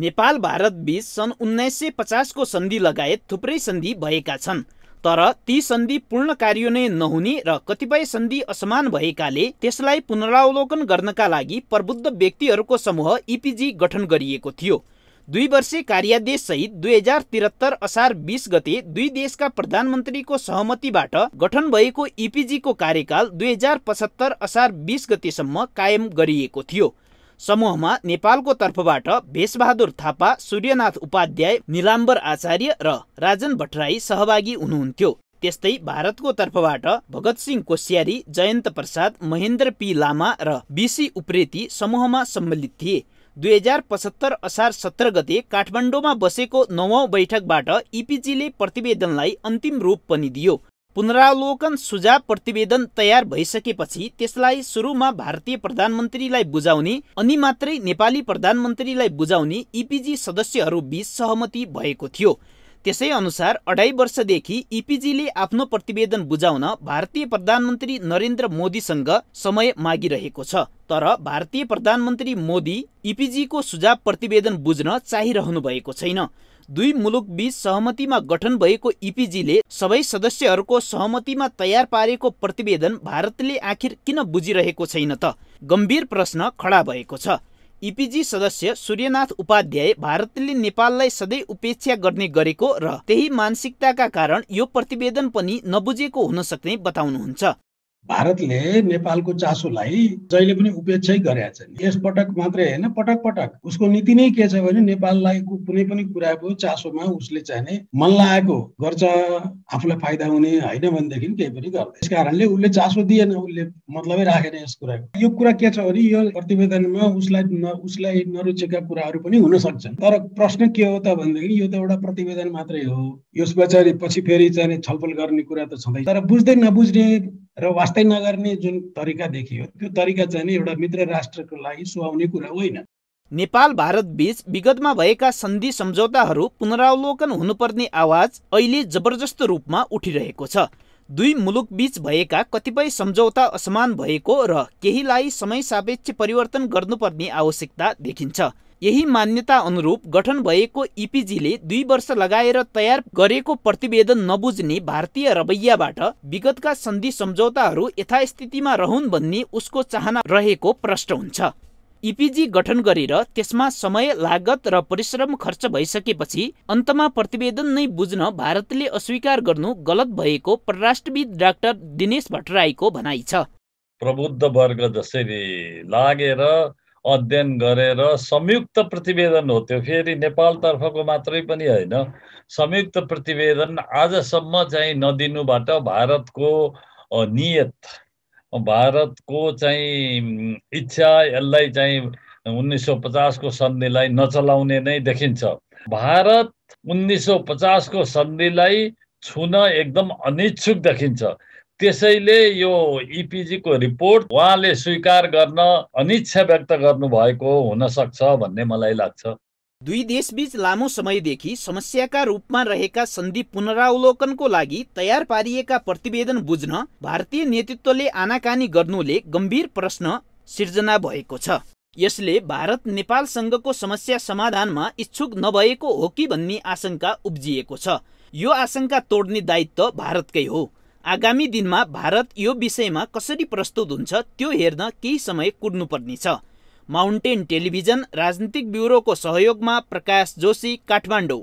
नेपाल भारत बीच सन् उन्नाइस सय पचासको सन्धि लगायत थुप्रै सन्धि भएका छन् तर ती सन्धि पूर्ण कार्यान्वयन नहुने र कतिपय सन्धि असमान भएकाले त्यसलाई पुनरावलोकन गर्नका लागि प्रबुद्ध व्यक्तिहरूको समूह इपिजी गठन गरिएको थियो दुई वर्षे कार्यादेशसहित दुई हजार त्रिहत्तर असार बिस गते दुई देशका प्रधानमन्त्रीको सहमतिबाट गठन भएको इपिजीको कार्यकाल दुई हजार पचहत्तर असार बिस गतेसम्म कायम गरिएको थियो समूहमा नेपालको तर्फबाट भेषबहादुर थापा सूर्यनाथ उपाध्याय निलाम्बर आचार्य र राजन भट्टराई सहभागी हुनुहुन्थ्यो त्यस्तै भारतको तर्फबाट भगत सिंह कोश्यारी जयन्त प्रसाद महेन्द्र पी लामा र बिसी उप्रेती समूहमा सम्मिलित थिए दुई हजार पचहत्तर असार सत्र गते काठमाडौँमा बसेको नवौं बैठकबाट इपिजीले प्रतिवेदनलाई अन्तिम रूप पनि दियो पुनरावलोकन सुझाव प्रतिवेदन तयार भइसकेपछि त्यसलाई सुरुमा भारतीय प्रधानमन्त्रीलाई बुझाउने अनि मात्रै नेपाली प्रधानमन्त्रीलाई बुझाउने इपिजी सदस्यहरू बीच सहमति भएको थियो त्यसै अनुसार अढाई वर्षदेखि इपिजीले आफ्नो प्रतिवेदन बुझाउन भारतीय प्रधानमन्त्री नरेन्द्र मोदीसँग समय मागिरहेको छ तर भारतीय प्रधानमन्त्री मोदी इपिजीको सुझाव प्रतिवेदन बुझ्न चाहिरहनु भएको छैन दुई मुलुकबीच सहमतिमा गठन भएको इपिजीले सबै सदस्यहरूको सहमतिमा तयार पारेको प्रतिवेदन भारतले आखिर किन बुझिरहेको छैन त गम्भीर प्रश्न खडा भएको छ इपिजी सदस्य सूर्यनाथ उपाध्याय भारतले नेपाललाई सधैँ उपेक्षा गर्ने गरेको र त्यही मानसिकताका कारण यो प्रतिवेदन पनि नबुझेको हुन सक्ने बताउनुहुन्छ भारतले नेपालको चासोलाई जहिले पनि उपेक्षै गरेका छन् यसपटक मात्रै होइन पटक पटक उसको नीति नै के छ भने नेपाललाई कुनै पनि कुराको चासोमा उसले चाहिँ मन लागेको गर्छ आफूलाई फाइदा हुने होइन भनेदेखि केही पनि गर्दैन त्यस कारणले उसले चासो दिएन उसले मतलबै राखेन यस कुराको यो कुरा के छ भने यो प्रतिवेदनमा उसलाई उसलाई नरुचेका कुराहरू पनि हुन सक्छन् तर प्रश्न के हो त भनेदेखि यो त एउटा प्रतिवेदन मात्रै हो यसमा चाहिँ पछि फेरि चाहिँ छलफल गर्ने कुरा त छँदै तर बुझ्दै नबुझ्ने र वास्तै नगर्ने जुन तरिका देखियो त्यो तरिका चाहिँ एउटा मित्र राष्ट्रको लागि सुहाउने कुरा होइन नेपाल भारत बीच विगतमा भएका सन्धि सम्झौताहरू पुनरावलोकन हुनुपर्ने आवाज अहिले जबरजस्त रूपमा उठिरहेको छ दुई मुलुक बीच भएका कतिपय सम्झौता असमान भएको र केहीलाई समय सापेक्ष परिवर्तन गर्नुपर्ने आवश्यकता देखिन्छ यही मान्यता अनुरूप गठन भएको इपिजीले दुई वर्ष लगाएर तयार गरेको प्रतिवेदन नबुझ्ने भारतीय रवैयाबाट विगतका सन्धि सम्झौताहरू यथास्थितिमा रहन् भन्ने उसको चाहना रहेको प्रष्ट हुन्छ इपिजी गठन गरेर त्यसमा समय लागत र परिश्रम खर्च भइसकेपछि अन्तमा प्रतिवेदन नै बुझ्न भारतले अस्वीकार गर्नु गलत भएको परराष्ट्रविद डाक्टर दिनेश भट्टराईको भनाइ छ प्रबुद्ध वर्ग जसरी लागेर अध्ययन गरेर संयुक्त प्रतिवेदन हो त्यो फेरि नेपालतर्फको मात्रै पनि होइन संयुक्त प्रतिवेदन आजसम्म चाहिँ नदिनुबाट भारतको नियत भारतको चाहिँ इच्छा यसलाई चाहिँ उन्नाइस सौ पचासको सन्धिलाई नचलाउने नै देखिन्छ भारत उन्नाइस सौ पचासको सन्धिलाई छुन एकदम अनिच्छुक देखिन्छ त्यसैले यो इपिजीको e रिपोर्ट उहाँले स्वीकार गर्न अनिच्छा व्यक्त गर्नुभएको हुन सक्छ भन्ने मलाई लाग्छ दुई देशबीच लामो समयदेखि समस्याका रूपमा रहेका सन्धि पुनरावलोकनको लागि तयार पारिएका प्रतिवेदन बुझ्न भारतीय नेतृत्वले आनाकानी गर्नुले गम्भीर प्रश्न सिर्जना भएको छ यसले भारत नेपालसँगको समस्या समाधानमा इच्छुक नभएको हो कि भन्ने आशंका उब्जिएको छ यो आशंका तोड्ने दायित्व भारतकै हो आगामी दिनमा भारत यो विषयमा कसरी प्रस्तुत हुन्छ त्यो हेर्न केही समय कुर्नुपर्नेछ माउन्टेन टेलिभिजन राजनीतिक ब्युरोको सहयोगमा प्रकाश जोशी काठमाडौँ